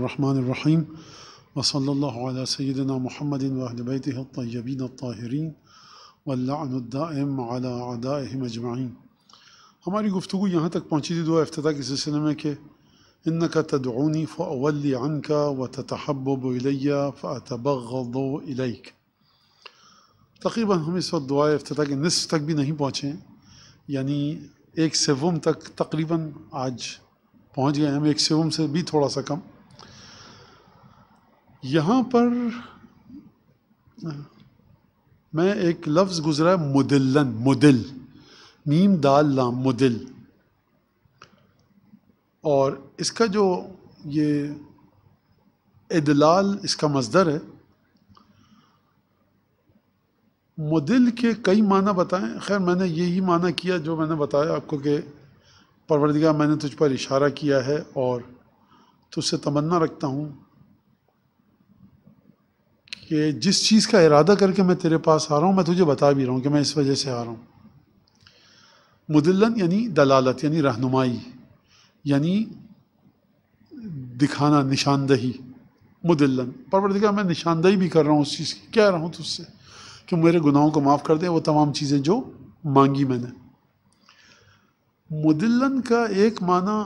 الرحمن الرحيم وصلى الله على سيدنا محمد وأهل بيته الطيبين الطاهرين واللعن الدائم على أعدائهم أجمعين ہماری گفتگو یہاں تک پہنچی تھی دعا افتتاح کے سلسلے میں کہ انك تدعوني فاولي عنك وتتحبب الي فاتبغض اليك تقریبا ہم اس وقت دعا افتتاح کے نصف تک بھی نہیں پہنچے یعنی ایک سیوم تک تقریبا آج پہنچ گئے ہم ایک سیوم سے بھی تھوڑا سا کم यहाँ पर मैं एक लफ्ज़ गुज़रा मुदिलन मुदिल नीम दाल लाम मुदिल और इसका जो ये इदलाल इसका मजदर है मुदिल के कई माना बताएं खैर मैंने यही माना किया जो मैंने बताया आपको कि परवरदिगा मैंने तुझ पर इशारा किया है और तुझसे तमन्ना रखता हूँ कि जिस चीज़ का इरादा करके मैं तेरे पास आ रहा हूँ मैं तुझे बता भी रहा हूँ कि मैं इस वजह से आ रहा हूँ मुदलन यानी दलालत यानी रहनुमाई यानी दिखाना निशानदही पर परवरदिगार मैं निशानदही भी कर रहा हूँ उस चीज़ की कह रहा हूँ तुझसे कि मेरे गुनाहों को माफ़ कर दे वो तमाम चीज़ें जो मांगी मैंने मुदलन का एक माना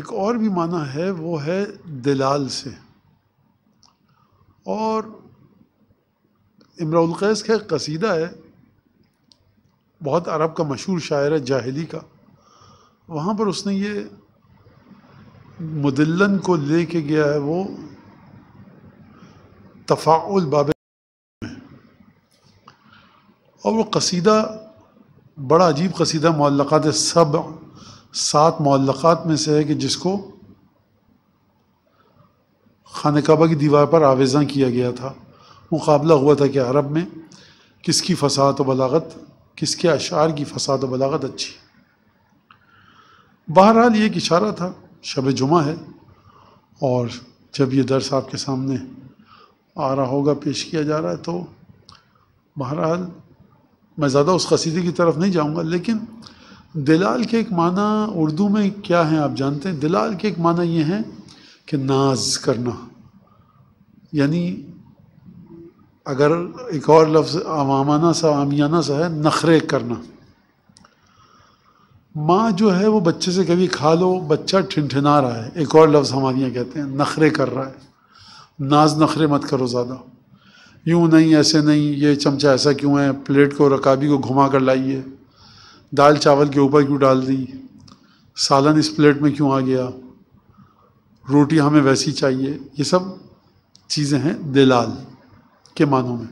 एक और भी माना है वो है दलाल से और इमरान कैस का एक कसीदा है बहुत अरब का मशहूर शायर है जाहली का वहाँ पर उसने ये मुदिलन को ले के गया है वो तफ़ाउल बाब में और वो कसीदा बड़ा अजीब कसीदा मल्लक़ात सब सात मल्लक़ात में से है कि जिसको खान काबा की दीवार पर आवेज़ा किया गया था मुकाबला हुआ था कि अरब में किसकी फसाहत बलागत किसके अशार की फ़साद बलागत अच्छी बहरहाल ये एक इशारा था शब जुमा है और जब यह दर्स आपके सामने आ रहा होगा पेश किया जा रहा है तो बहरहाल मैं ज़्यादा उस कसीदे की तरफ नहीं जाऊँगा लेकिन दिलाल के एक माना उर्दू में क्या है आप जानते हैं दिलाल के एक माना ये हैं कि नाज करना यानी अगर एक और लफ्ज़ आवामाना सा आमियाना सा है नखरे करना माँ जो है वो बच्चे से कभी खा लो बच्चा ठिनठिना रहा है एक और लफ्ज़ हमारे यहाँ कहते हैं नखरे कर रहा है नाज नखरे मत करो ज़्यादा यूँ नहीं ऐसे नहीं ये चमचा ऐसा क्यों है प्लेट को रकाबी को घुमा कर लाइए दाल चावल के ऊपर क्यों डाल दी सालन इस प्लेट में क्यों आ गया रोटी हमें वैसी चाहिए ये सब चीज़ें हैं दिलाल के मानों में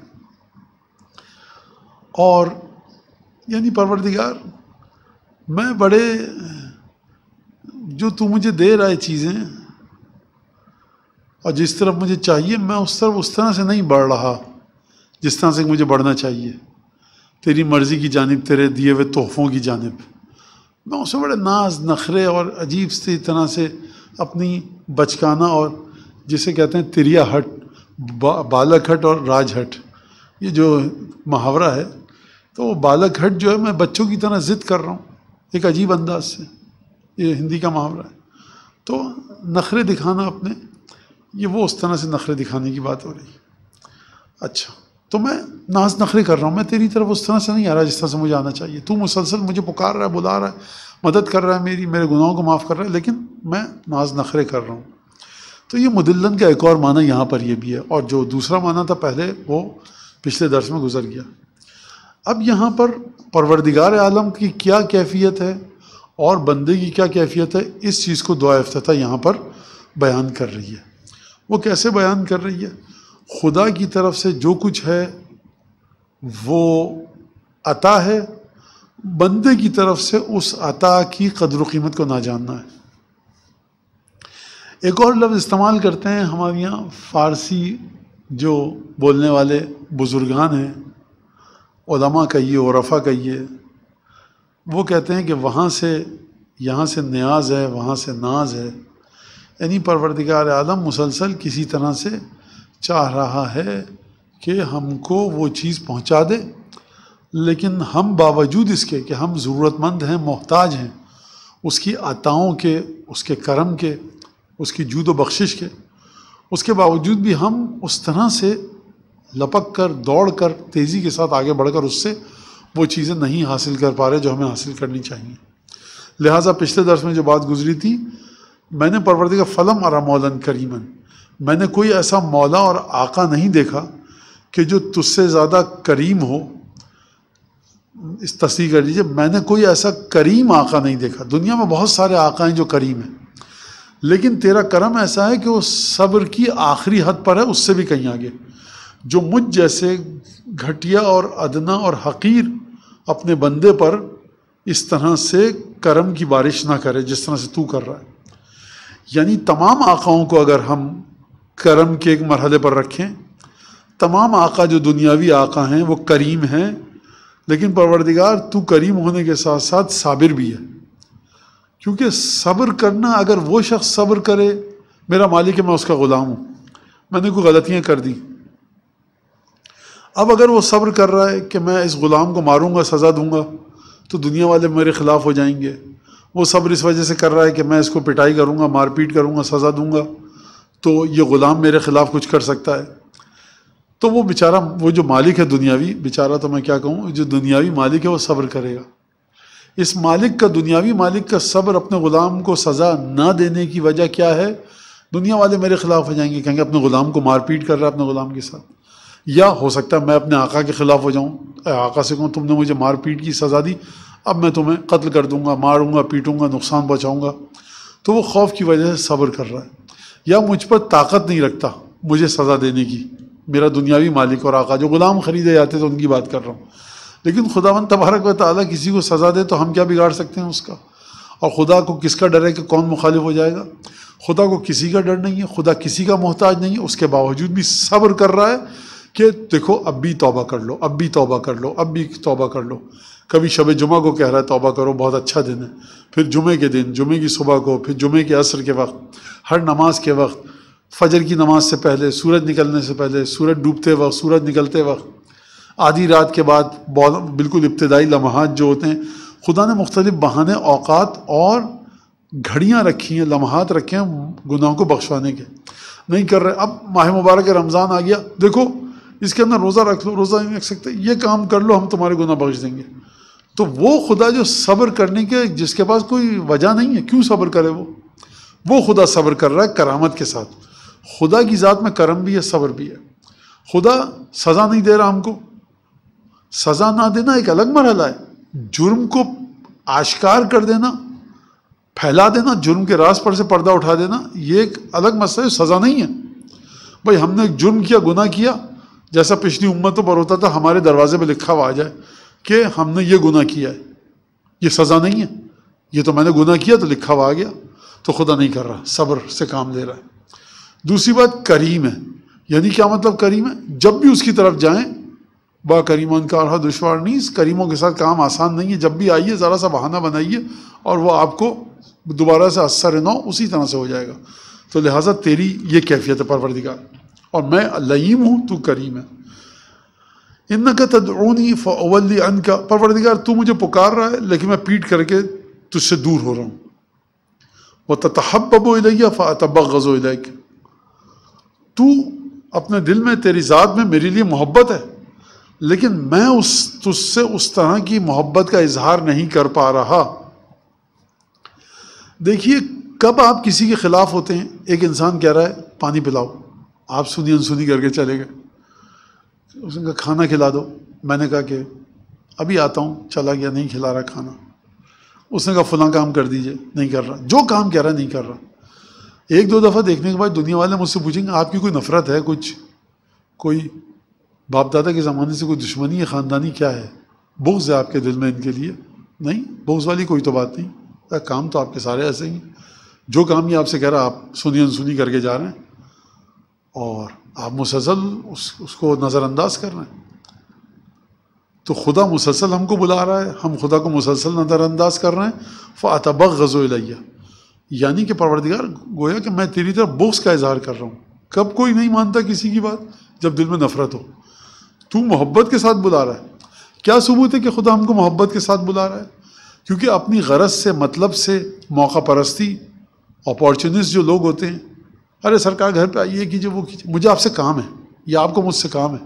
और यानी परवरदिगार मैं बड़े जो तू मुझे दे रहा है चीज़ें और जिस तरफ मुझे चाहिए मैं उस तरफ उस तरह से नहीं बढ़ रहा जिस तरह से मुझे बढ़ना चाहिए तेरी मर्ज़ी की जानब तेरे दिए हुए तोहफ़ों की जानब मैं उससे बड़े नाज नखरे और अजीब सी तरह से अपनी बचकाना और जिसे कहते हैं तिरिया हट बा, बालक हट और राज हट ये जो मुहावरा है तो बालक हट जो है मैं बच्चों की तरह ज़िद कर रहा हूँ एक अजीब अंदाज से ये हिंदी का मुहावरा है तो नखरे दिखाना अपने ये वो उस तरह से नखरे दिखाने की बात हो रही है अच्छा तो मैं नाज नखरे कर रहा हूँ मैं तेरी तरफ उस तरह से नहीं आ रहा जिस तरह से मुझे आना चाहिए तू मुसलसल मुझे पुकार रहा है बुला रहा है मदद कर रहा है मेरी मेरे गुनाहों को माफ़ कर रहा है लेकिन मैं नाज नखरे कर रहा हूँ तो ये मुदिलन का एक और माना यहाँ पर यह भी है और जो दूसरा माना था पहले वो पिछले दर्श में गुजर गया अब यहाँ पर परवरदिगार आलम की क्या कैफियत है और बंदे की क्या कैफियत है इस चीज़ को दुआ अफ्तः यहाँ पर बयान कर रही है वो कैसे बयान कर रही है खुदा की तरफ से जो कुछ है वो अता है बंदे की तरफ से उस अता की कदर कीमत को ना जानना है एक और लफ्ज़ इस्तेमाल करते हैं हमारे यहाँ फ़ारसी जो बोलने वाले बुज़ुर्गान हैं कहिए रफ़ा कहिए वो कहते हैं कि वहाँ से यहाँ से न्याज है वहाँ से नाज है यानी परवरदिगार आलम मुसलसल किसी तरह से चाह रहा है कि हमको वो चीज़ पहुँचा दे लेकिन हम बावजूद इसके कि हम ज़रूरतमंद हैं मोहताज हैं उसकी आताओं के उसके करम के उसकी जूद बख्शिश के उसके बावजूद भी हम उस तरह से लपक कर दौड़ कर तेज़ी के साथ आगे बढ़कर उससे वो चीज़ें नहीं हासिल कर पा रहे जो हमें हासिल करनी चाहिए लिहाजा पिछले दर्श में जो बात गुजरी थी मैंने परवरदी का फ़लम अरा मौलन करीमन मैंने कोई ऐसा मौला और आका नहीं देखा कि जो तुझसे ज़्यादा करीम हो इस तस्दीक कर लीजिए मैंने कोई ऐसा करीम आका नहीं देखा दुनिया में बहुत सारे आका हैं जो करीम हैं लेकिन तेरा करम ऐसा है कि वो सब्र की आखिरी हद पर है उससे भी कहीं आगे जो मुझ जैसे घटिया और अदना और हकीर अपने बंदे पर इस तरह से करम की बारिश ना करे जिस तरह से तू कर रहा है यानी तमाम आकाओं को अगर हम करम के एक मरहले पर रखें तमाम आका जो दुनियावी आका हैं वो करीम हैं लेकिन परवरदिगार तू करीम होने के साथ साथ साबिर भी है क्योंकि सब्र करना अगर वो शख्स सब्र करे मेरा मालिक है मैं उसका ग़ुलाम हूँ मैंने कोई गलतियाँ कर दी अब अगर वो सब्र कर रहा है कि मैं इस ग़ुलाम को मारूंगा सज़ा दूंगा तो दुनिया वाले मेरे ख़िलाफ़ हो जाएंगे वो सब्र इस वजह से कर रहा है कि मैं इसको पिटाई करूँगा मारपीट करूँगा सज़ा दूंगा तो ये ग़ुलाम मेरे ख़िलाफ़ कुछ कर सकता है तो वो बेचारा वो जो मालिक है दुनियावी बेचारा तो मैं क्या कहूँ जो दुनियावी मालिक है वो सब्र करेगा इस मालिक का दुनियावी मालिक का सब्र अपने ग़ुलाम को सज़ा ना देने की वजह क्या है दुनिया वाले मेरे ख़िलाफ़ हो जाएंगे कहेंगे अपने ग़ुलाम को मारपीट कर रहा है अपने ग़ुलाम के साथ या हो सकता है मैं अपने आका के ख़िलाफ़ हो जाऊँ आका से कहूँ तुमने मुझे मारपीट की सज़ा दी अब मैं तुम्हें कत्ल कर दूँगा मारूँगा पीटूँगा नुकसान पहुँचाऊँगा तो वो खौफ की वजह से सब्र कर रहा है या मुझ पर ताकत नहीं रखता मुझे सज़ा देने की मेरा दुनियावी मालिक और आका जो ग़ुलाम ख़रीदे जाते तो उनकी बात कर रहा हूँ लेकिन खुदावन तबारक व ताली किसी को सज़ा दे तो हम क्या बिगाड़ सकते हैं उसका और खुदा को किसका डर है कि कौन मुखालिफ हो जाएगा खुदा को किसी का डर नहीं है खुदा किसी का मोहताज नहीं है उसके बावजूद भी सब्र कर रहा है कि देखो अब भी तोबा कर लो अब भी तोबा कर लो अब भी तोबा कर लो कभी शब जुमा को कह रहा है तोबा करो बहुत अच्छा दिन है फिर जुमे के दिन जुमे की सुबह को फिर जुमे के असर के वक्त हर नमाज के वक्त फजर की नमाज से पहले सूरज निकलने से पहले सूरज डूबते वक्त सूरज निकलते वक्त आधी रात के बाद बिल्कुल इब्तदाई लम्हात जो होते हैं खुदा ने मुख्तलिफ़ बहाने अवात और घड़ियाँ रखी हैं लम्हात रखे हैं गुनाहों को बख्शवाने के नहीं कर रहे अब माह मुबारक रमज़ान आ गया देखो इसके अंदर रोज़ा रख लो रोज़ा नहीं रख सकते ये काम कर लो हम तुम्हारे गुनाह बख्श देंगे तो वो खुदा जो सब्र करने के जिसके पास कोई वजह नहीं है क्यों सब्र करे वो वो खुदा सब्र कर रहा है करामत के साथ खुदा की ज़ात में करम भी है सब्र भी है खुदा सज़ा नहीं दे रहा हमको सज़ा ना देना एक अलग मरहला है जुर्म को आश्कार कर देना फैला देना जुर्म के रास पर से पर्दा उठा देना ये एक अलग मसला है सज़ा नहीं है भाई हमने एक जुर्म किया गुना किया जैसा पिछली उम्मतों तो पर होता था हमारे दरवाजे पर लिखा हुआ आ जाए कि हमने ये गुना किया है ये सज़ा नहीं है ये तो मैंने गुना किया तो लिखा हुआ आ गया तो खुदा नहीं कर रहा सब्र से काम ले रहा है दूसरी बात करीम है यानी क्या मतलब करीम है जब भी उसकी तरफ जाएं बा करीमन कार दुशवार इस करीमों के साथ काम आसान नहीं है जब भी आइए ज़रा सा बहाना बनाइए और वह आपको दोबारा से असर नौ उसी तरह से हो जाएगा तो लिहाजा तेरी ये कैफियत है परवरदिगार और मैं लईम हूँ तू करीम है इन का तदनी फ़वली अन का परवरदिगार तू मुझे पुकार रहा है लेकिन मैं पीट करके तुझसे दूर हो रहा हूँ वह तहब बबो इलैया फ़तब गज़ो इलैक तू अपने दिल में तेरी ज़ात में मेरे लिए मोहब्बत है लेकिन मैं उस तुझसे उस तरह की मोहब्बत का इजहार नहीं कर पा रहा देखिए कब आप किसी के ख़िलाफ़ होते हैं एक इंसान कह रहा है पानी पिलाओ आप सुनी अनसुनी करके चले गए उसने कहा खाना खिला दो मैंने कहा कि अभी आता हूँ चला गया नहीं खिला रहा खाना उसने कहा फुला काम कर दीजिए नहीं कर रहा जो काम कह रहा नहीं कर रहा एक दो दफ़ा देखने के बाद दुनिया वाले मुझसे पूछेंगे आपकी कोई नफ़रत है कुछ कोई बाप दादा के ज़माने से कोई दुश्मनी है ख़ानदानी क्या है बुग्ज़ है आपके दिल में इनके लिए नहीं बुग्ज़ वाली कोई तो बात नहीं काम तो आपके सारे ऐसे ही जो काम ये आपसे कह रहा आप सुनी अनसुनी करके जा रहे हैं और आप मुसलसल उस, उसको नज़रअंदाज कर रहे हैं तो खुदा मुसलसल हमको बुला रहा है हम खुदा को मुसलसल नज़रअंदाज कर रहे हैं फ़ातबग गज़ो लिया यानी कि परवरदिगार गोया कि मैं तेरी तरफ बोक्स का इजहार कर रहा हूँ कब कोई नहीं मानता किसी की बात जब दिल में नफरत हो तू मोहब्बत के साथ बुला रहा है क्या सबूत है कि खुदा हमको मोहब्बत के साथ बुला रहा है क्योंकि अपनी गरज से मतलब से मौका परस्ती अपॉर्चुनिस्ट जो लोग होते हैं अरे सरकार घर पे आइए कीजिए वो कीजिए मुझे आपसे काम है या आपको मुझसे काम है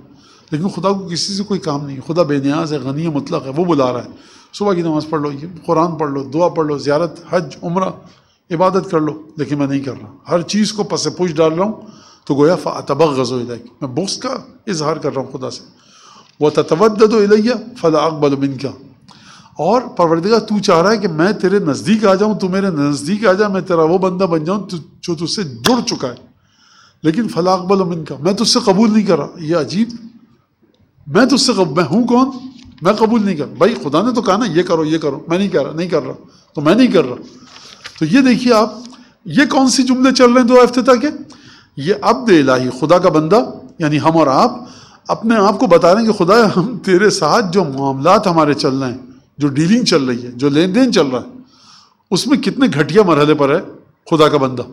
लेकिन खुदा को किसी से कोई काम नहीं है खुदा बेनियाज है गनी मतलब है वो बुला रहा है सुबह की नमाज़ पढ़ लो कुरान पढ़ लो दुआ पढ़ लो ज़्यारत हज उम्र इबादत कर लो लेकिन मैं नहीं कर रहा हर चीज़ को पसे पूछ डाल रहा हूँ तो गोया फ़तबक गज़ो इलाइक मैं बुक्स का इजहार कर रहा हूँ खुदा से वह ततवद इलैया फ़ला अकबल बिन का और परवरदगा तू चाह रहा है कि मैं तेरे नज़दीक आ जाऊँ तू मेरे नज़दीक आ जा मैं तेरा वो बंदा बन जाऊँ जो तुझसे जुड़ चुका है लेकिन फ़ला अकबल बिन का मैं तुझसे कबूल नहीं कर रहा यह अजीब मैं तुझसे मैं हूँ कौन मैं कबूल नहीं कर भाई खुदा ने तो कहा ना ये करो ये करो मैं नहीं कर रहा नहीं कर रहा तो मैं नहीं कर रहा तो ये देखिए आप ये कौन सी जुमले चल रहे हैं दो अफ्तः के ये अब्द इलाही खुदा का बंदा यानी हम और आप अपने आप को बता रहे हैं कि खुदा हम तेरे साथ जो मामला हमारे चल रहे हैं जो डीलिंग चल रही है जो लेन देन चल रहा है उसमें कितने घटिया मरहले पर है खुदा का बंदा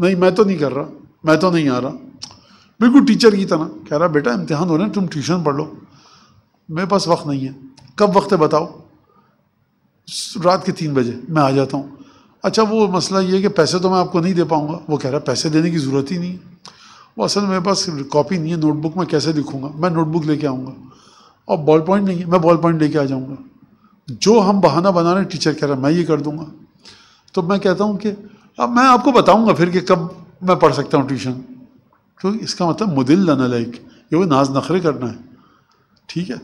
नहीं मैं तो नहीं कर रहा मैं तो नहीं आ रहा बिल्कुल टीचर की तरह कह रहा बेटा इम्तिहान हो रहे हैं तुम ट्यूशन पढ़ लो मेरे पास वक्त नहीं है कब वक्त है बताओ रात के तीन बजे मैं आ जाता हूँ अच्छा वो मसला ये है कि पैसे तो मैं आपको नहीं दे पाऊँगा वो कह रहा है पैसे देने की ज़रूरत ही नहीं है वो असल मेरे पास कॉपी नहीं है नोटबुक में कैसे लिखूँगा मैं नोटबुक लेके आऊँगा और बॉल पॉइंट नहीं है मैं बॉल पॉइंट लेके आ जाऊँगा जो हम बहाना बना रहे हैं टीचर कह रहा मैं ये कर दूँगा तो मैं कहता हूँ कि अब मैं आपको बताऊँगा फिर कि कब मैं पढ़ सकता हूँ ट्यूशन क्योंकि तो इसका मतलब मुदिल लाना लाइक ये वो नाज नखरे करना है ठीक है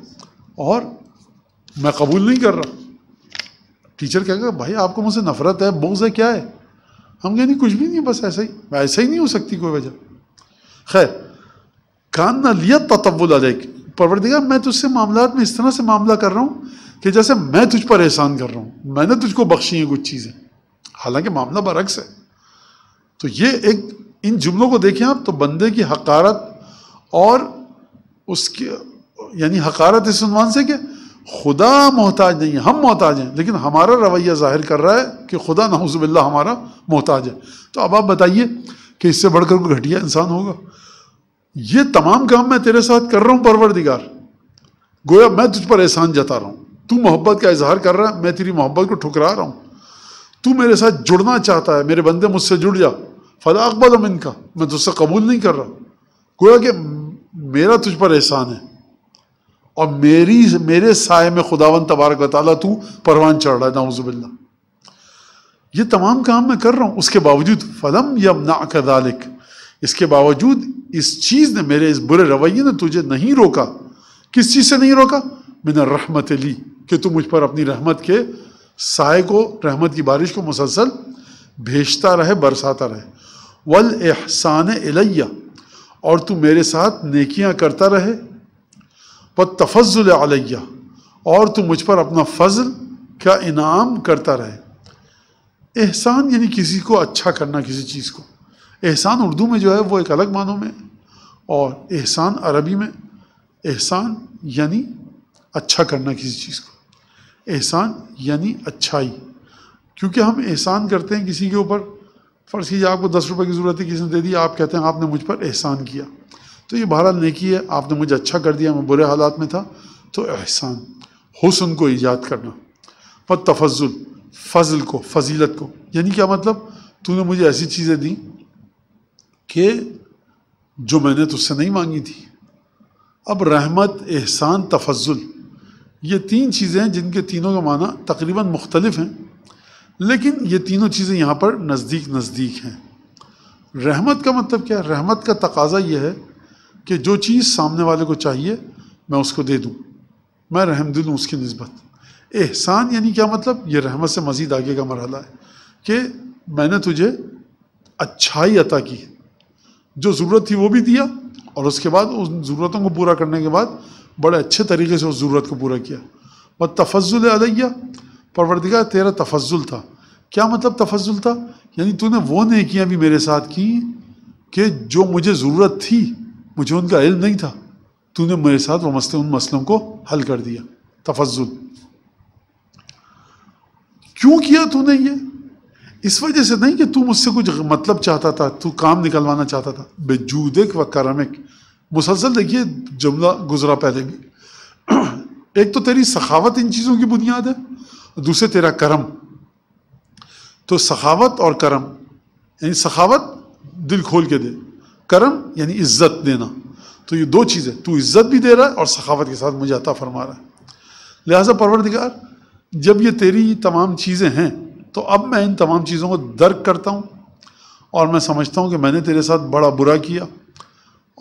और मैं कबूल नहीं कर रहा टीचर कहेगा भाई आपको मुझसे नफरत है बोझ है क्या है हम कहें कुछ भी नहीं बस ऐसा ही ऐसा ही नहीं हो सकती कोई वजह खैर कान ना लिया ततवुल अलैक परवरदिगार मैं तुझसे मामला में इस तरह से मामला कर रहा हूँ कि जैसे मैं तुझ पर एहसान कर रहा हूँ मैंने तुझको बख्शी है कुछ चीज़ें हालांकि मामला बरक्स है तो ये एक इन जुमलों को देखें आप तो बंदे की हकारत और उसके यानी हकारत इस से कि खुदा मोहताज नहीं है हम मोहताज हैं लेकिन हमारा रवैया जाहिर कर रहा है कि खुदा नहूज़बिल्ला हमारा मोहताज है तो अब आप बताइए कि इससे बढ़कर कोई घटिया इंसान होगा ये तमाम काम मैं तेरे साथ कर रहा हूँ परवरदिगार गोया मैं तुझ पर एहसान जता रहा हूँ तू मोहब्बत का इजहार कर रहा है मैं तेरी मोहब्बत को ठुकरा रहा हूँ तू मेरे साथ जुड़ना चाहता है मेरे बंदे मुझसे जुड़ जा फला अकबल हम इनका मैं तुझसे कबूल नहीं कर रहा गोया कि मेरा तुझ पर एहसान है और मेरी मेरे साय में खुदावन तबारक वाली तू परवान चढ़ रहा है नाउजुबिल्ला ये तमाम काम मैं कर रहा हूँ उसके बावजूद फलम ना कदालिक इसके बावजूद इस चीज़ ने मेरे इस बुरे रवैये ने तुझे नहीं रोका किस चीज़ से नहीं रोका मैंने रहमत ली कि तू मुझ पर अपनी रहमत के साय को रहमत की बारिश को मुसलसल भेजता रहे बरसाता रहे वल एहसान एलैया और तू मेरे साथ नकियाँ करता रहे व तफजल आलैया और तू मुझ पर अपना फजल का इनाम करता रहे एहसान यानी किसी को अच्छा करना किसी चीज़ को एहसान उर्दू में जो है वो एक अलग मानों में और एहसान अरबी में एहसान यानी अच्छा करना किसी चीज़ को एहसान यानी अच्छाई क्योंकि हम एहसान करते हैं किसी के ऊपर फ़र्ज़ कीजिए आपको दस रुपये की ज़रूरत है किसी ने दे दी आप कहते हैं आपने मुझ पर एहसान किया तो ये बहरहाल नेकी है आपने मुझे अच्छा कर दिया मैं बुरे हालात में था तो एहसान हुसन को ईजाद करना पर तफजुल फजल को फजीलत को यानी क्या मतलब तूने मुझे ऐसी चीज़ें दी कि जो मैंने तुझसे नहीं मांगी थी अब रहमत एहसान तफजुल ये तीन चीज़ें हैं जिनके तीनों का माना तकरीबन मुख्तलिफ हैं लेकिन ये तीनों चीज़ें यहाँ पर नज़दीक नज़दीक हैं रहमत का मतलब क्या है रहमत का तकाजा यह है कि जो चीज़ सामने वाले को चाहिए मैं उसको दे दूँ मैं रहम दिल हूँ उसकी नस्बत एहसान यानी क्या मतलब ये रहमत से मज़ीद आगे का मरहला है कि मैंने तुझे अच्छाई अता की जो ज़रूरत थी वो भी दिया और उसके बाद उन ज़रूरतों को पूरा करने के बाद बड़े अच्छे तरीके से उस ज़रूरत को पूरा किया व तफजुल अलैया परवरदिगा तेरा तफजुल था क्या मतलब तफजुल था यानी तूने वो नेकियां भी मेरे साथ की कि जो मुझे ज़रूरत थी मुझे उनका इल्म नहीं था तूने मेरे साथ वमस्ते उन मसलों को हल कर दिया तफजुल क्यों किया तूने ये इस वजह से नहीं कि तू मुझसे कुछ मतलब चाहता था तू काम निकलवाना चाहता था बेजूदिक व करमिक मुसलसल देखिए जुमला गुजरा पहले भी एक तो तेरी सखावत इन चीज़ों की बुनियाद है दूसरे तेरा करम तो सखावत और करम यानी सखावत दिल खोल के दे करम यानी इज्जत देना तो ये दो चीज़ें तू इज्जत भी दे रहा है और सखावत के साथ मुझे अता फरमा रहा है लिहाजा परवरदिगार जब ये तेरी तमाम चीज़ें हैं तो अब मैं इन तमाम चीज़ों को दर्क करता हूँ और मैं समझता हूँ कि मैंने तेरे साथ बड़ा बुरा किया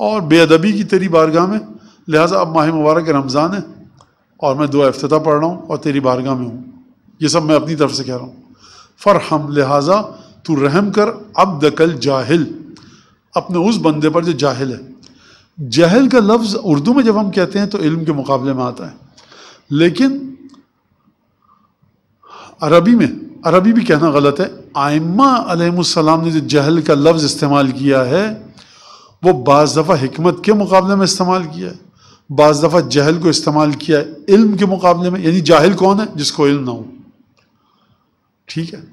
और बेअदबी की तेरी बारगाह में लिहाजा अब माह मुबारक रमज़ान है और मैं दो अफ्तः पढ़ रहा हूँ और तेरी बारगाह में हूँ ये सब मैं अपनी तरफ से कह रहा हूँ फ़रहम लिहाजा तू रहम कर अब दकल जाहिल अपने उस बंदे पर जो जाहिल है जहल का लफ्ज़ उर्दू में जब हम कहते हैं तो इल्म के मुकाबले में आता है लेकिन अरबी में अरबी भी कहना गलत है आयमा अलैहिस्सलाम ने जो जहल का लफ्ज़ इस्तेमाल किया है वो बज़ दफ़ा हमत के मुकाबले में इस्तेमाल किया है बज़ दफ़ा जहल को इस्तेमाल किया है इल्म के मुकाबले में यानी जाहिल कौन है जिसको इल्म ना हो ठीक है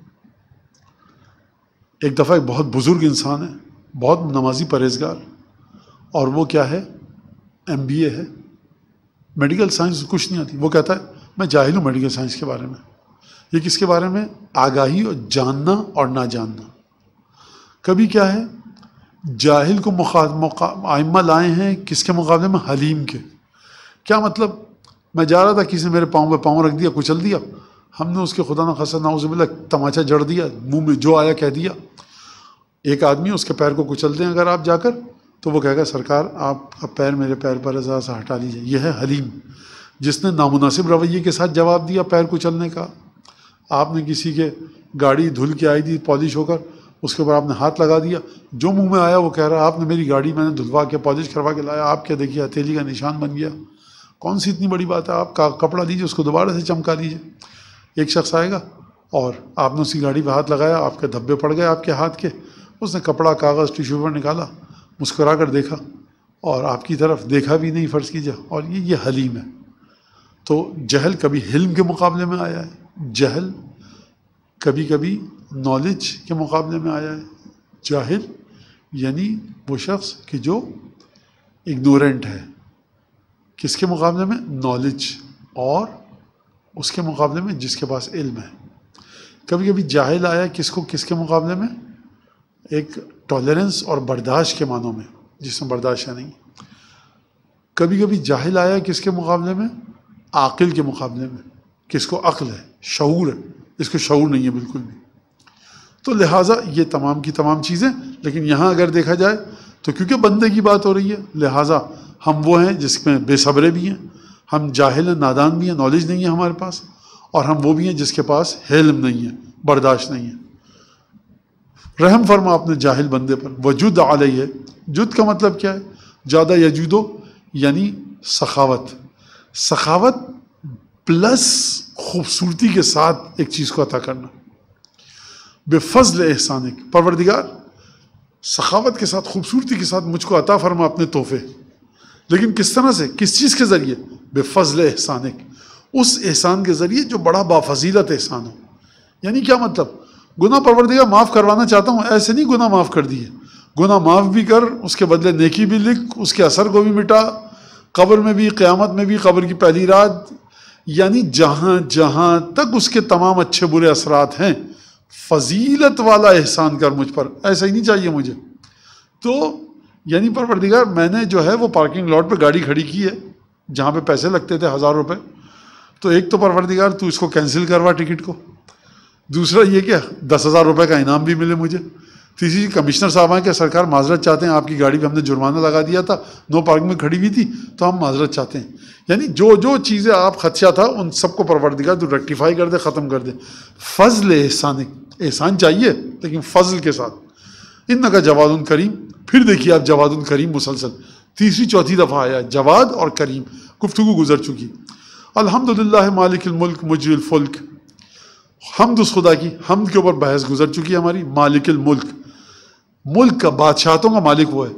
एक दफ़ा एक बहुत बुज़ुर्ग इंसान है बहुत नमाजी परहेजगार और वो क्या है एम बी ए है मेडिकल साइंस कुछ नहीं आती वो कहता है मैं जाहिल हूँ मेडिकल साइंस के बारे में ये किसके बारे में आगाही और जानना और ना जानना कभी क्या है जाहिल को आयमा लाए हैं किसके मुकाबले में हलीम के क्या मतलब मैं जा रहा था किसी ने मेरे पाँव पे पाँव रख दिया कुचल दिया हमने उसके खुदा न खसा नाउजबिल्ला तमाचा जड़ दिया मुंह में जो आया कह दिया एक आदमी उसके पैर को कुचल दें अगर आप जाकर तो वो कहेगा सरकार आपका पैर मेरे पैर पर ऐसा सा हटा लीजिए यह है हलीम जिसने नामुनासिब रवैये के साथ जवाब दिया पैर कुचलने का आपने किसी के गाड़ी धुल के आई थी पॉलिश होकर उसके ऊपर आपने हाथ लगा दिया जो मुंह में आया वो कह रहा आपने मेरी गाड़ी मैंने धुलवा के पॉलिश करवा के लाया आप क्या देखिए हथेली का निशान बन गया कौन सी इतनी बड़ी बात है आप का कपड़ा दीजिए उसको दोबारा से चमका दीजिए एक शख्स आएगा और आपने उसी गाड़ी पर हाथ लगाया आपके धब्बे पड़ गए आपके हाथ के उसने कपड़ा कागज़ टिश्यू पर निकाला मुस्करा कर देखा और आपकी तरफ देखा भी नहीं फ़र्ज़ कीजिए और ये ये हलीम है तो जहल कभी हिल्म के मुकाबले में आया है जहल कभी कभी नॉलेज के मुकाबले में आया है जाहिल यानी वो शख्स कि जो इग्नोरेंट है किसके मुकाबले में नॉलेज और उसके मुकाबले में जिसके पास इल्म है कभी कभी जाहिल आया किसको किसके मुकाबले में एक टॉलरेंस और बर्दाश्त के मानों में जिसमें बर्दाश्त है नहीं कभी कभी जाहिल आया किसके मुकाबले में आकिल के मुकाबले में किसको अक्ल है शूर है इसको शूर नहीं है बिल्कुल भी तो लिहाजा ये तमाम की तमाम चीज़ें लेकिन यहाँ अगर देखा जाए तो क्योंकि बंदे की बात हो रही है लिहाजा हम वो हैं जिसमें बेसब्रे भी हैं हम जाहिल हैं नादान भी हैं नॉलेज नहीं है हमारे पास और हम वो भी हैं जिसके पास हेलम नहीं है बर्दाश्त नहीं है रहम फरमा अपने जाहिल बंदे पर वजुद है जुद का मतलब क्या है ज़्यादा यजूदो यानी सखावत सखावत प्लस खूबसूरती के साथ एक चीज़ को अता करना बेफजल एहसानिक परवरदिगार सखावत के साथ खूबसूरती के साथ मुझको अता फरमा अपने तोहफे लेकिन किस तरह से किस चीज़ के ज़रिए बेफजल एहसानिक उस एहसान के ज़रिए जो बड़ा बाफजीलत एहसान हो यानी क्या मतलब गुना परवरदिया माफ़ करवाना चाहता हूँ ऐसे नहीं गुना माफ़ कर दिए गुना माफ़ भी कर उसके बदले नेकी भी लिख उसके असर को भी मिटा कब्र में भी क़्यामत में भी कब्र की पहली रात यानी जहाँ जहाँ तक उसके तमाम अच्छे बुरे असरात हैं फजीलत वाला एहसान कर मुझ पर ऐसा ही नहीं चाहिए मुझे तो यानी परवरदिगार मैंने जो है वो पार्किंग लॉट पर गाड़ी खड़ी की है जहाँ पे पैसे लगते थे हज़ार रुपये तो एक तो परवरदिगार तू इसको कैंसिल करवा टिकट को दूसरा ये क्या दस हज़ार रुपये का इनाम भी मिले मुझे तीसरी कमिश्नर साहब आए क्या सरकार माजरत चाहते हैं आपकी गाड़ी पर हमने जुर्माना लगा दिया था नो पार्किंग में खड़ी हुई थी तो हम माजरत चाहते हैं यानी जो जो चीज़ें आप खदशा था उन सबको परवर दिखा तो रेक्टिफाई कर दे ख़त्म कर दे फजल एहसान एहसान चाहिए लेकिन फजल के साथ इन का जवाद करीम फिर देखिए आप जवाद करीम मुसलसल तीसरी चौथी दफ़ा आया जवाद और करीम गुफ्तु गुजर चुकी अलहमदिल्ला मालिक मुल्क फुल्क हमद उस खुदा की हमद के ऊपर बहस गुजर चुकी है हमारी मालिक मुल्क मुल्क का बादशाहतों का मालिक वो है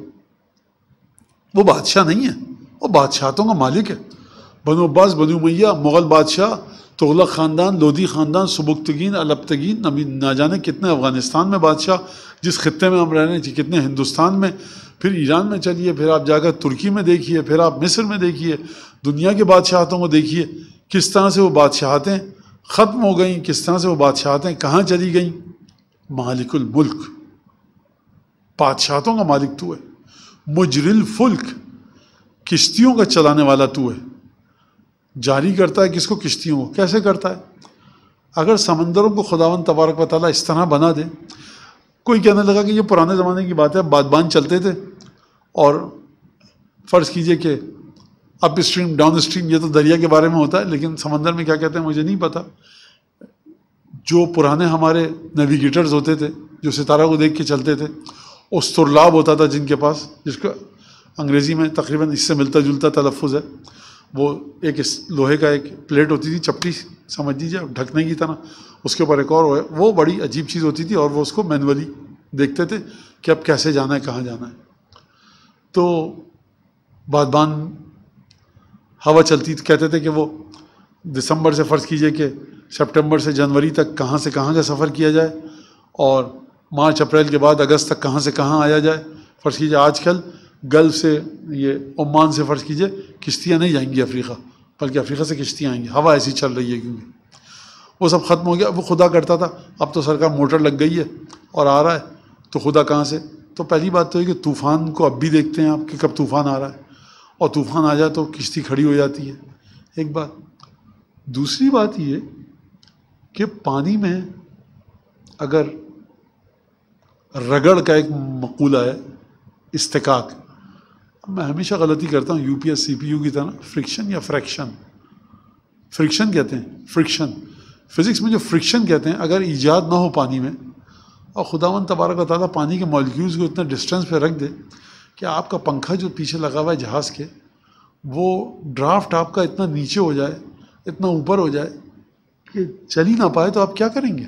वो बादशाह नहीं है वो बादशाहतों का मालिक है बनो अब्बास बनो मैया मुग़ल बादशाह तोगला ख़ानदान लोधी ख़ानदान सबुकतगीन अलपतगीन अभी ना जाने कितने अफ़गानिस्तान में बादशाह जिस खत्े में हम रह रहे थे कितने हिंदुस्तान में फिर ईरान में चलिए फिर आप जाकर तुर्की में देखिए फिर आप मिस्र में देखिए दुनिया के बादशाहतों को देखिए किस तरह से वो बादशाहतें ख़त्म हो गई किस तरह से वो बादशाहतें कहाँ चली गई मालिकुल मुल्क बादशाहतों का मालिक तू है मुजरिल फुल्क किश्तियों का चलाने वाला तू है जारी करता है किसको किश्तियों को कैसे करता है अगर समंदरों को खुदावन तबारक वाली इस तरह बना दे कोई कहने लगा कि ये पुराने ज़माने की बात है बादबान चलते थे और फ़र्ज़ कीजिए कि अप स्ट्रीम डाउन स्ट्रीम ये तो दरिया के बारे में होता है लेकिन समंदर में क्या कहते हैं मुझे नहीं पता जो पुराने हमारे नेविगेटर्स होते थे जो सितारा को देख के चलते थे उस तुरलाब होता था जिनके पास जिसको अंग्रेज़ी में तकरीबन इससे मिलता जुलता तलफ़ है वो एक इस लोहे का एक प्लेट होती थी चपटी समझ लीजिए अब ढकने की तरह उसके ऊपर एक और वो बड़ी अजीब चीज़ होती थी और वो उसको मैनुअली देखते थे कि अब कैसे जाना है कहाँ जाना है तो बादबान हवा चलती कहते थे कि वो दिसंबर से फ़र्ज़ कीजिए कि सितंबर से जनवरी तक कहाँ से कहाँ का सफ़र किया जाए और मार्च अप्रैल के बाद अगस्त तक कहाँ से कहाँ आया जाए फ़र्ज़ कीजिए आजकल गल्फ से ये ओमान से फ़र्ज़ कीजिए किश्तियाँ नहीं जाएंगी अफ्रीका बल्कि अफ्रीका से किश्तियाँ आएंगी हवा ऐसी चल रही है क्योंकि वो सब ख़त्म हो गया वो खुदा करता था अब तो सरकार मोटर लग गई है और आ रहा है तो खुदा कहाँ से तो पहली बात तो है कि तूफ़ान को अब भी देखते हैं आप कि कब तूफ़ान आ रहा है और तूफान आ जाए तो किश्ती खड़ी हो जाती है एक बात दूसरी बात ये कि पानी में अगर रगड़ का एक मकूला है इस्तेकाक मैं हमेशा गलती करता हूँ U P S C P U की तरह फ्रिक्शन या फ्रैक्शन फ्रिक्शन कहते हैं फ्रिक्शन फिज़िक्स में जो फ्रिक्शन कहते हैं अगर ईजाद ना हो पानी में और खुदावन तबारक बताता पानी के मॉलिक्यूल्स को इतना डिस्टेंस पे रख दे कि आपका पंखा जो पीछे लगा हुआ है जहाज़ के वो ड्राफ्ट आपका इतना नीचे हो जाए इतना ऊपर हो जाए कि चल ही ना पाए तो आप क्या करेंगे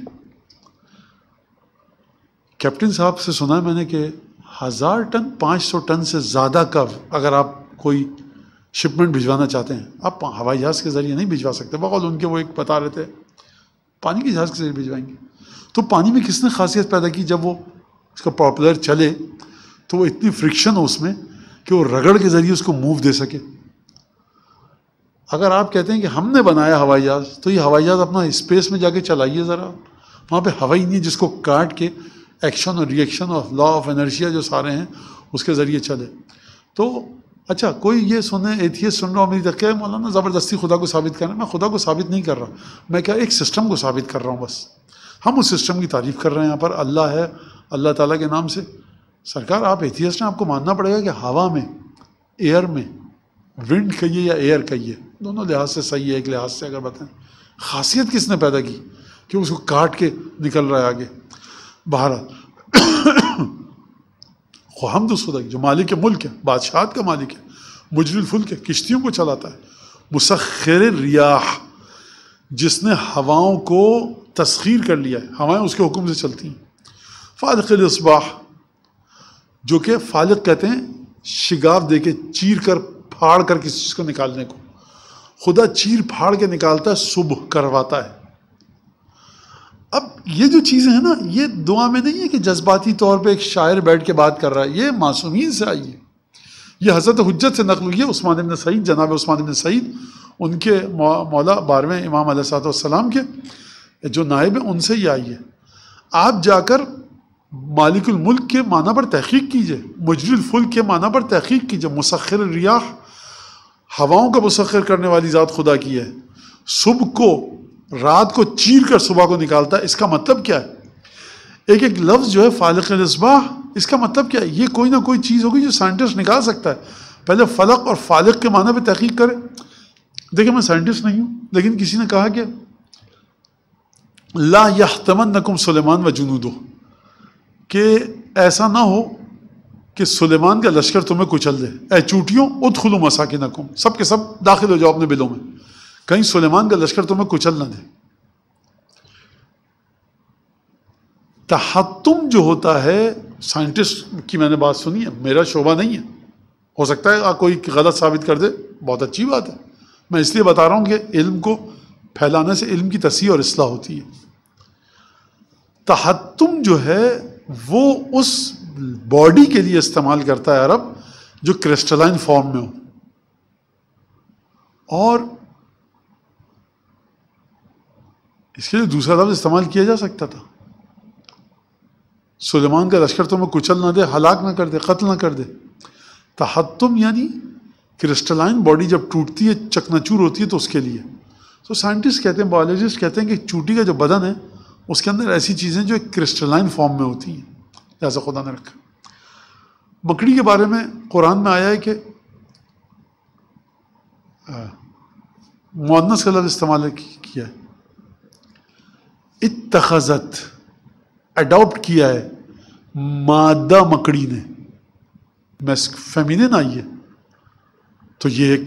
कैप्टन साहब से सुना है मैंने कि हज़ार टन पाँच सौ टन से ज़्यादा कव अगर आप कोई शिपमेंट भिजवाना चाहते हैं आप हवाई जहाज़ के ज़रिए नहीं भिजवा सकते बकौल उनके वो एक बता रहे थे पानी के जहाज़ के ज़रिए भिजवाएंगे तो पानी में किसने खासियत पैदा की जब वो उसका पॉपुलर चले तो वो इतनी फ्रिक्शन हो उसमें कि वो रगड़ के ज़रिए उसको मूव दे सके अगर आप कहते हैं कि हमने बनाया हवाई जहाज़ तो ये हवाई जहाज़ अपना स्पेस में जाके चलाइए ज़रा वहाँ पे हवाई नहीं जिसको काट के एक्शन और रिएक्शन और लॉ ऑफ एनर्जिया जो सारे हैं उसके ज़रिए चले तो अच्छा कोई ये सुने एथियस सुन रहा हूँ मेरी तक क्या मौलाना ज़बरदस्ती खुदा को साबित कर रहा मैं खुदा को साबित नहीं कर रहा मैं क्या एक सिस्टम को साबित कर रहा हूँ बस हम उस सिस्टम की तारीफ़ कर रहे हैं यहाँ पर अल्लाह है अल्लाह ताला के नाम से सरकार आप एथियस्ट हैं आपको मानना पड़ेगा कि हवा में एयर में विंड कहिए या एयर कहिए दोनों लिहाज से सही है एक लिहाज से अगर बताएं खासियत किसने पैदा की कि उसको काट के निकल रहा है आगे भारत तो सुधा जो मालिक मुल्क है बादशाह का मालिक है मुजरिल फुल्क है किश्तियों को चलाता है मुसखर रियाह जिसने हवाओं को तस्खीर कर लिया है हवाएं उसके हुक्म से चलती हैं फ़ादकिल इसबाह जो कि फालिक कहते हैं शिगाव दे के चीर कर फाड़ कर किसी चीज़ को निकालने को खुदा चीर फाड़ के निकालता है सुबह करवाता है अब ये जो चीज़ें हैं ना ये दुआ में नहीं है कि जज्बाती तौर पे एक शायर बैठ के बात कर रहा है ये मासूमिन से आई है ये हजरत हजत से नकल हुई है उस्मान इबन सईद जनाब उस्मान इबन सईद उनके मौला बारहवें इमाम सलाम के जो नायब हैं उनसे ही आई है आप जाकर मालिकुल मुल्क के माना पर तहकीक कीजिए मजरुल फुल के माना पर तहकीक कीजिए मुसखर रियाह हवाओं का मुसखर करने वाली ज़ात खुदा की है सुबह को रात को चीर कर सुबह को निकालता है इसका मतलब क्या है एक एक लफ्ज़ जो है फालक नस्बा इसका मतलब क्या है ये कोई ना कोई चीज़ होगी जो साइंटिस्ट निकाल सकता है पहले फलक और फालक के माना पर तहकीक करें देखिए मैं साइंटिस्ट नहीं हूँ लेकिन किसी ने कहा कि ला यह तमन नकुम सलेमान व जुनूदो कि ऐसा ना हो कि सुलेमान का लश्कर तुम्हें कुचल दे ऐ चूटियों मसा के नकों सब के सब दाखिल हो जाओ अपने बिलों में कहीं सुलेमान का लश्कर तुम्हें कुचल ना दे तहतुम जो होता है साइंटिस्ट की मैंने बात सुनी है मेरा शोभा नहीं है हो सकता है कोई गलत साबित कर दे बहुत अच्छी बात है मैं इसलिए बता रहा हूँ कि इल्म को फैलाने से इल्म की तसी और असलाह होती है तहतुम जो है वो उस बॉडी के लिए इस्तेमाल करता है अरब जो क्रिस्टलाइन फॉर्म में हो और इसके लिए दूसरा लफ्ज इस्तेमाल किया जा सकता था सुलेमान का लश्कर तो तुम्हें कुचल ना दे हलाक ना कर दे कत्ल ना कर दे तहतुम यानी क्रिस्टलाइन बॉडी जब टूटती है चकनाचूर होती है तो उसके लिए तो साइंटिस्ट कहते हैं बायोलॉजिस्ट कहते हैं कि चूटी का जो बदन है उसके अंदर ऐसी चीज़ें जो एक क्रिस्टलाइन फॉर्म में होती हैं जैसा खुदा ने रखा मकड़ी के बारे में कुरान में आया है कि मुआनस का लफ्ज़ इस्तेमाल किया है इतखजत अडोप्ट किया है मादा मकड़ी ने मैस्क फेमिनिन आई है तो ये एक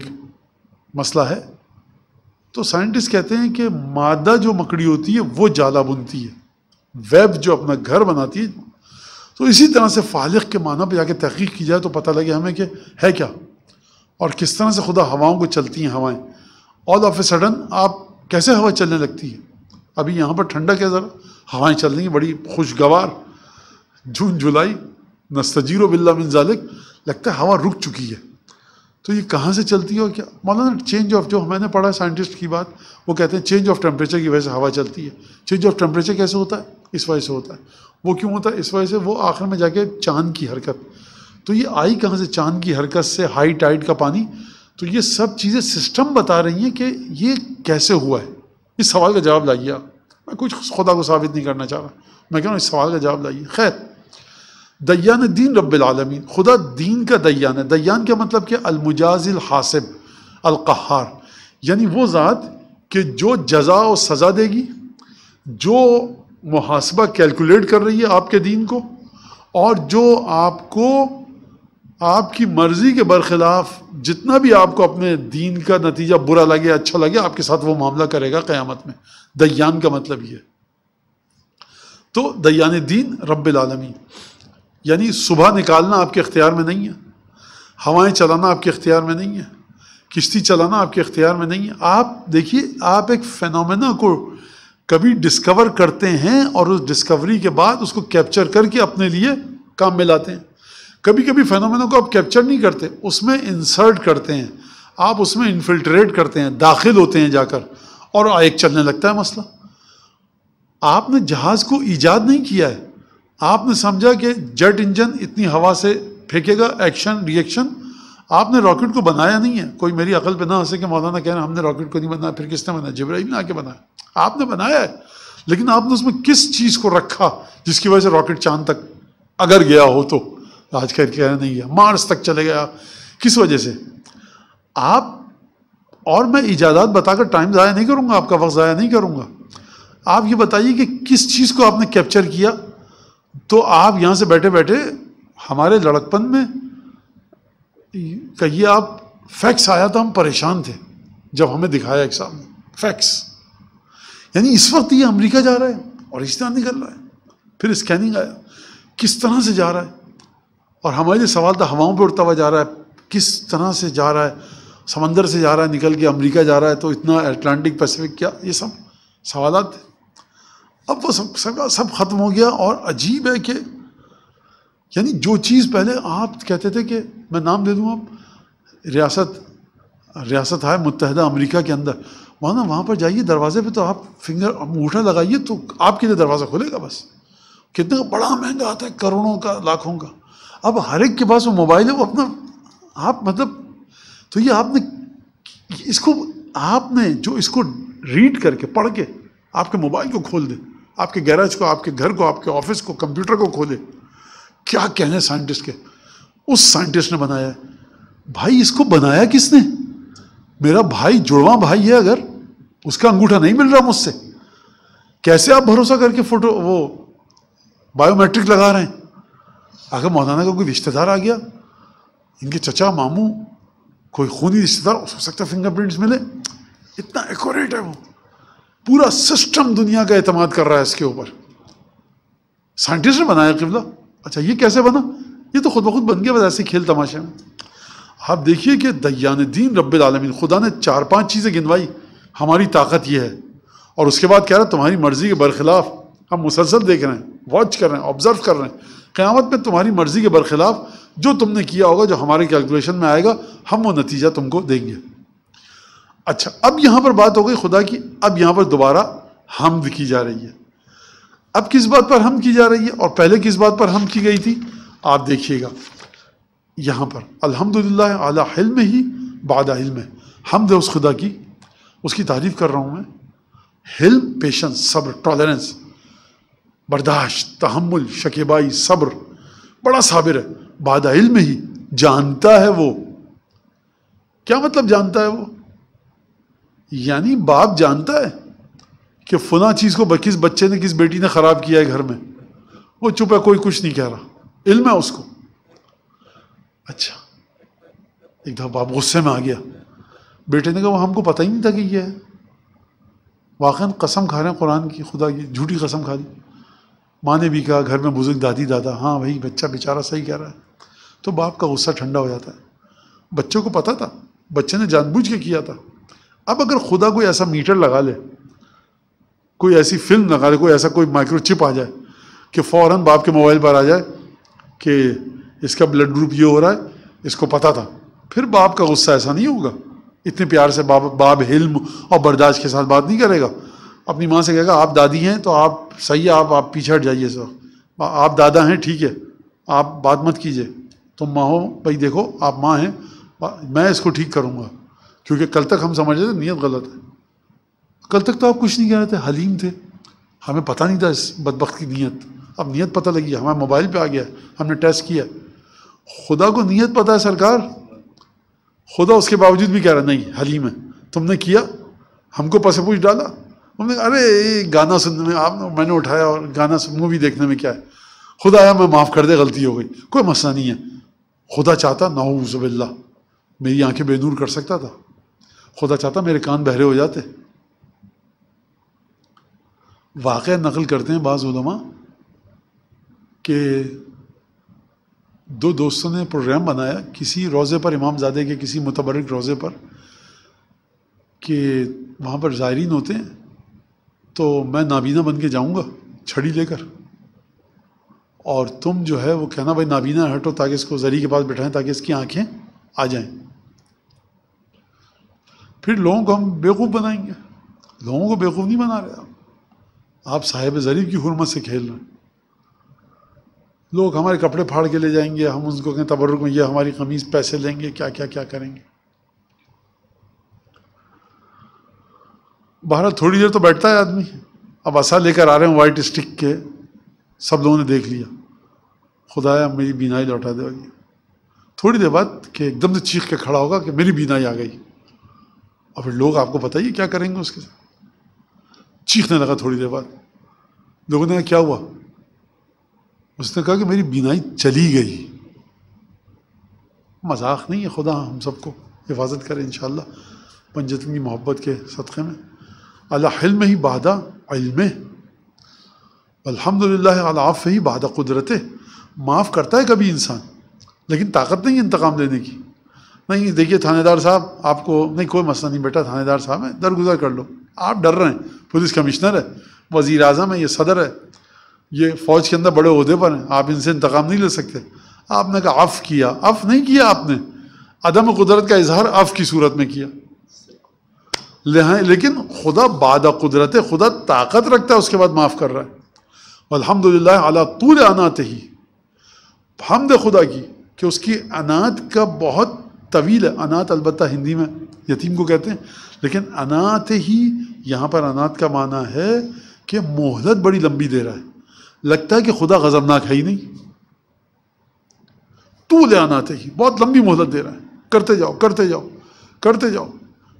मसला है तो साइंटिस्ट कहते हैं कि मादा जो मकड़ी होती है वो ज़्यादा बुनती है वेब जो अपना घर बनाती है तो इसी तरह से फालिक के माना पर जाके तहकीक की जाए तो पता लगे हमें कि है क्या और किस तरह से खुदा हवाओं को चलती हैं हवाएं ऑल ऑफ ए सडन आप कैसे हवा चलने लगती है अभी यहाँ पर ठंडक है ज़रा हवाएं चल रही हैं बड़ी खुशगवार जून जुलाई नस्तजीरो बिल्ला मिन जालिक लगता है हवा रुक चुकी है तो ये कहाँ से चलती है और क्या मौलाना चेंज ऑफ जो मैंने पढ़ा साइंटिस्ट की बात वो कहते हैं चेंज ऑफ टेम्परेचर की वजह से हवा चलती है चेंज ऑफ टेम्परेचर कैसे होता है इस वजह से होता है वो क्यों होता है इस वजह से वो आखिर में जाके चांद की हरकत तो ये आई कहाँ से चांद की हरकत से हाई टाइड का पानी तो ये सब चीज़ें सिस्टम बता रही हैं कि ये कैसे हुआ है इस सवाल का जवाब लाइए आप मैं कुछ खुदा को साबित नहीं करना चाह रहा मैं कह रहा हूँ इस सवाल का जवाब लाइए खैर दयान दीन रबालमीन खुदा दीन का दयान है दयान का मतलब कि अलमुजाजिल हासिब अलकहार यानी वो ज़ात कि जो जजा और सज़ा देगी जो मुहासबा कैलकुलेट कर रही है आपके दीन को और जो आपको आपकी मर्ज़ी के बरखिलाफ जितना भी आपको अपने दीन का नतीजा बुरा लगे अच्छा लगे आपके साथ वो मामला करेगा क़्यामत में दयान का मतलब ये तो दयान दीन रबालमीन यानी सुबह निकालना आपके अख्तियार में नहीं है हवाएं चलाना आपके अख्तियार में नहीं है किश्ती चलाना आपके अख्तियार में नहीं है आप देखिए आप एक फेनोमेना को कभी डिस्कवर करते हैं और उस डिस्कवरी के बाद उसको कैप्चर करके अपने लिए काम में लाते हैं कभी कभी फेनोमेना को आप कैप्चर नहीं करते उसमें इंसर्ट करते हैं आप उसमें इन्फिल्ट्रेट करते हैं दाखिल होते हैं जाकर और एक चलने लगता है मसला आपने जहाज़ को ईजाद नहीं किया है आपने समझा कि जेट इंजन इतनी हवा से फेंकेगा एक्शन रिएक्शन आपने रॉकेट को बनाया नहीं है कोई मेरी अकल पे ना हंसे कि मौलाना कह रहे हमने रॉकेट को नहीं बनाया फिर किसने बनाया जब्राहिम ने आके बनाया आपने बनाया है लेकिन आपने उसमें किस चीज़ को रखा जिसकी वजह से रॉकेट चांद तक अगर गया हो तो आज खैर कह रहे नहीं गया मार्स तक चले गया किस वजह से आप और मैं इजादात बताकर टाइम ज़ाया नहीं करूँगा आपका वक्त ज़ाया नहीं करूँगा आप ये बताइए कि किस चीज़ को आपने कैप्चर किया तो आप यहाँ से बैठे बैठे हमारे लड़कपन में कहिए आप फैक्स आया तो हम परेशान थे जब हमें दिखाया एग्जाम में फैक्स यानी इस वक्त ये अमेरिका जा रहा है और रिश्ता निकल रहा है फिर स्कैनिंग आया किस तरह से जा रहा है और हमारे लिए सवाल था हवाओं पर उड़ता हुआ जा रहा है किस तरह से जा रहा है समंदर से जा रहा है निकल के अमेरिका जा रहा है तो इतना अटलांटिक पैसिफिक क्या ये सब सवाल थे अब वो सब सब सब ख़त्म हो गया और अजीब है कि यानी जो चीज़ पहले आप कहते थे कि मैं नाम दे दूँ आप रियासत रियासत है मुतहदा अमेरिका के अंदर वहाँ ना वहाँ पर जाइए दरवाजे पे तो आप फिंगर अंगूठा लगाइए तो आपके लिए दरवाज़ा खुलेगा बस कितना बड़ा महंगा आता है करोड़ों का लाखों का अब हर एक के पास वो मोबाइल है वो अपना आप मतलब तो ये आपने इसको आपने जो इसको रीड करके पढ़ के आपके मोबाइल को खोल दें आपके गैराज को आपके घर को आपके ऑफिस को कंप्यूटर को खोले क्या कहने साइंटिस्ट के उस साइंटिस्ट ने बनाया भाई इसको बनाया किसने मेरा भाई जुड़वा भाई है अगर उसका अंगूठा नहीं मिल रहा मुझसे कैसे आप भरोसा करके फोटो वो बायोमेट्रिक लगा रहे हैं अगर मौलाना का कोई रिश्तेदार आ गया इनके चचा मामू कोई खूनी रिश्तेदार हो सकता है फिंगरप्रिंट्स मिले इतना एक्यूरेट है वो पूरा सिस्टम दुनिया का अतमाद कर रहा है इसके ऊपर साइंटिस्ट ने बनाया किबला अच्छा ये कैसे बना ये तो खुद ब खुद बन गया बस ऐसे खेल तमाशे में आप देखिए कि दयान दीन रब्बिल आलमीन खुदा ने चार पांच चीज़ें गिनवाई हमारी ताकत ये है और उसके बाद कह रहा है तुम्हारी मर्ज़ी के बरखिलाफ़ हम मुसलसल देख रहे हैं वॉच कर रहे हैं ऑब्ज़र्व कर रहे हैं क़्यामत में तुम्हारी मर्ज़ी के बरखिलाफ़ जो तुमने किया होगा जो हमारे कैलकुलेशन में आएगा हम वो नतीजा तुमको देंगे अच्छा अब यहाँ पर बात हो गई खुदा की अब यहाँ पर दोबारा हमद की जा रही है अब किस बात पर हम की जा रही है और पहले किस बात पर हम की गई थी आप देखिएगा यहाँ पर अल्हम्दुलिल्लाह आला में ही बादा में हमद उस खुदा की उसकी तारीफ़ कर रहा हूँ मैं हिल पेशेंस सब्र टॉलरेंस बर्दाश्त तहमुल शकेबाई सब्र बड़ा साबिर है बादा में ही जानता है वो क्या मतलब जानता है वो यानी बाप जानता है कि फुला चीज़ को किस बच्चे ने किस बेटी ने ख़राब किया है घर में वो चुप है कोई कुछ नहीं कह रहा इल्म है उसको अच्छा एक दफ़ा बाप गुस्से में आ गया बेटे ने कहा वो हमको पता ही नहीं था कि यह है वाकन कसम खा रहे हैं कुरान की खुदा की झूठी कसम खा ली माँ ने भी कहा घर में बुजुर्ग दादी दादा हाँ भाई बच्चा बेचारा सही कह रहा है तो बाप का गुस्सा ठंडा हो जाता है बच्चों को पता था बच्चे ने जानबूझ के किया था अब अगर खुदा कोई ऐसा मीटर लगा ले कोई ऐसी फिल्म लगा ले कोई ऐसा कोई माइक्रोचिप आ जाए कि फ़ौर बाप के मोबाइल पर आ जाए कि इसका ब्लड ग्रुप ये हो रहा है इसको पता था फिर बाप का गुस्सा ऐसा नहीं होगा इतने प्यार से बाप बाप हिल्म और बर्दाश्त के साथ बात नहीं करेगा अपनी माँ से कहेगा आप दादी हैं तो आप सही है आप आप पीछे हट जाइए सर आप दादा हैं ठीक है आप बात मत कीजिए तुम माँ हो भाई देखो आप माँ हैं मैं इसको ठीक करूँगा क्योंकि कल तक हम समझ रहे थे नीयत गलत है कल तक तो आप कुछ नहीं कह रहे थे हलीम थे हमें पता नहीं था इस बदबक की नीयत अब नीयत पता लगी हमारे मोबाइल पे आ गया हमने टेस्ट किया खुदा को नीयत पता है सरकार खुदा उसके बावजूद भी कह रहा नहीं हलीम है तुमने किया हमको पसे पूछ डाला हमने अरे ये गाना सुनने में आप मैंने उठाया और गाना मूवी देखने में क्या है खुदा आया मैं माफ़ कर दे गलती हो गई कोई मसला नहीं है खुदा चाहता नाउज़बिल्ला मेरी आंखें बेनूर कर सकता था खुदा चाहता मेरे कान बहरे हो जाते वाक़ नकल करते हैं बाज़ उलमा कि दो दोस्तों ने प्रोग्राम बनाया किसी रोज़े पर इमामजादे के किसी मुतबरक रोज़े पर कि वहाँ पर ज़ायरीन होते हैं तो मैं नाबीना बन के जाऊँगा छड़ी लेकर और तुम जो है वो कहना भाई नाबीना हटो ताकि इसको जरी के पास बैठाएं ताकि इसकी आंखें आ जाएं फिर लोगों को हम बेवकूफ़ बनाएंगे लोगों को बेवकूफ़ नहीं बना रहे आप साहेब ज़रीब की हरमत से खेल रहे हैं लोग हमारे कपड़े फाड़ के ले जाएंगे हम उनको कहें तबरुक में ये हमारी कमीज़ पैसे लेंगे क्या क्या क्या करेंगे बाहर थोड़ी देर तो बैठता है आदमी अब असा लेकर आ रहे हैं वाइट स्टिक के सब लोगों ने देख लिया खुदाया मेरी बीनाई लौटा दे थोड़ी देर बाद कि एकदम से चीख के खड़ा होगा कि मेरी बीनाई आ गई और फिर लोग आपको बताइए क्या करेंगे उसके साथ चीखने लगा थोड़ी देर बाद लोगों ने कहा क्या हुआ उसने कहा कि मेरी बीनाई चली गई मजाक नहीं है खुदा हम सबको हिफाजत करें इन पंजत की मोहब्बत के सदक़े में अलाहिल में ही बहदा इल्म अलहमदिल्ला अलाफ़ ही बहदा कुदरत माफ़ करता है कभी इंसान लेकिन ताकत नहीं है इंतकाम लेने की नहीं देखिए थानेदार साहब आपको नहीं कोई मसला नहीं बेटा थानेदार साहब है दरगुजर कर लो आप डर रहे हैं पुलिस कमिश्नर है वजीर अजम है ये सदर है ये फ़ौज के अंदर बड़े अहदे पर हैं आप इनसे इंतकाम नहीं ले सकते आपने कहा अफ़ किया अफ़ नहीं किया आपने अदम कुदरत का इजहार अफ़ की सूरत में किया लेकिन खुदा बाद कुदरत खुदा ताकत रखता है उसके बाद माफ़ कर रहा है अलहमदिल्ला अला तूल अनात ही हमद खुदा की कि उसकी अनात का बहुत तवील है अनाथ अलबत् हिंदी में यतीम को कहते हैं लेकिन अनाथ ही यहाँ पर अनाथ का माना है कि मोहलत बड़ी लंबी दे रहा है लगता है कि खुदा गजबनाक है ही नहीं तू ले अनाथ ही बहुत लंबी मोहलत दे रहा है करते जाओ करते जाओ करते जाओ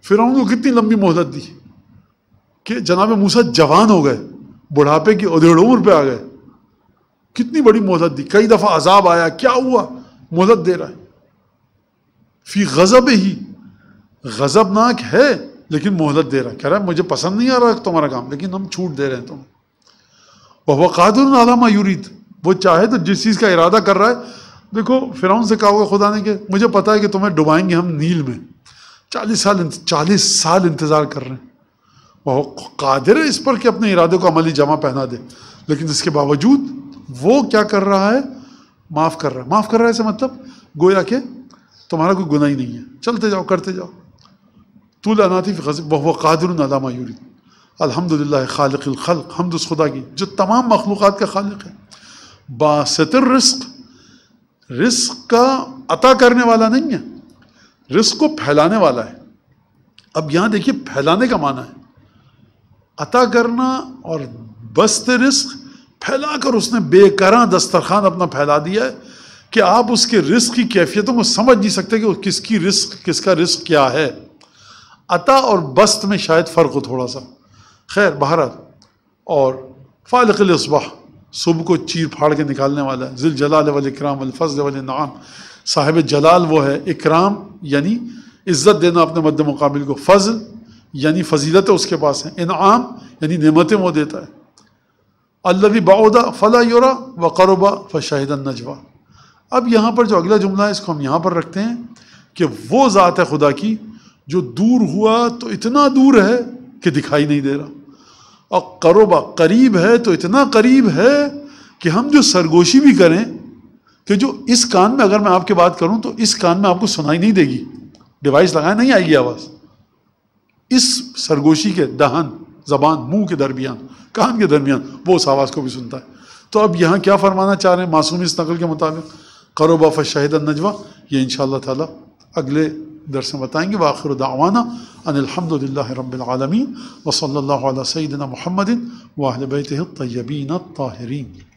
फिर उन्होंने कितनी लंबी मोहलत दी कि जनाब मूसा जवान हो गए बुढ़ापे की उधेड़ उम्र पे आ गए कितनी बड़ी मोहलत दी कई दफ़ा अजाब आया क्या हुआ मोहलत दे रहा है फी गज़ब ही गज़बनाक है लेकिन मोहलत दे रहा है कह रहा है मुझे पसंद नहीं आ रहा तुम्हारा काम लेकिन हम छूट दे रहे हैं तुम वह कादर नाला मायूरीत वो चाहे तो जिस चीज़ का इरादा कर रहा है देखो फिराउन से कहा होगा खुदा ने कि मुझे पता है कि तुम्हें डुबाएंगे हम नील में चालीस साल चालीस साल इंतज़ार कर रहे हैं वह कादिर है इस पर कि अपने इरादे को अमली जमा पहना दे लेकिन इसके बावजूद वो क्या कर रहा है माफ़ कर रहा है माफ़ कर रहा है ऐसे मतलब गोया के तुम्हारा कोई गुना ही नहीं है चलते जाओ करते जाओ तू लानाती वह कादिर अलामा यूरी अलहमदिल्ला खालिक खल हमद तो उस खुदा की जो तमाम मखलूक़ का खालिक है बासतर रिस्क रिस्क का अता करने वाला नहीं है रिस्क को फैलाने वाला है अब यहाँ देखिए फैलाने का माना है अता करना और बस्त रिस्क फैला कर उसने बेकरा दस्तरखान अपना फैला दिया है कि आप उसके रिस्क की कैफियतों को समझ नहीं सकते कि किसकी रिस्क किसका रिस्क क्या है अता और बस्त में शायद फ़र्क हो थोड़ा सा खैर भारत और फ़ालकलसबाह सुबह को चीर फाड़ के निकालने वाला है जिल जलाल वाल इकराम अलफजल वाल नाम साहिब जलाल वो है इकराम यानी इज़्ज़त देना अपने मद्द मुकाबिल को फजल यानी फजीलत उसके पास है इनाम यानी नमतें वो देता है अल्लाह बाउदा फ़ला योरा व करोबा फ़ शाहिदा नजवा अब यहाँ पर जो अगला जुमला है इसको हम यहाँ पर रखते हैं कि वो ज़ात है खुदा की जो दूर हुआ तो इतना दूर है कि दिखाई नहीं दे रहा और करोबा करीब है तो इतना करीब है कि हम जो सरगोशी भी करें कि जो इस कान में अगर मैं आपके बात करूं तो इस कान में आपको सुनाई नहीं देगी डिवाइस लगाए नहीं आएगी आवाज़ इस सरगोशी के दहन जबान मुंह के दरमियान कान के दरमियान वो उस आवाज़ को भी सुनता है तो अब यहाँ क्या फरमाना चाह रहे हैं मासूम इस नकल के मुताबिक करोबा फ़शाहिद नजवा ये इनशा ताली अगले दर से बताएँगे वाखिर दावाना अनिलहमदिल्ला रबालमीन वसल सईदना महमदिन वाहबैत तयबीन ताहरीन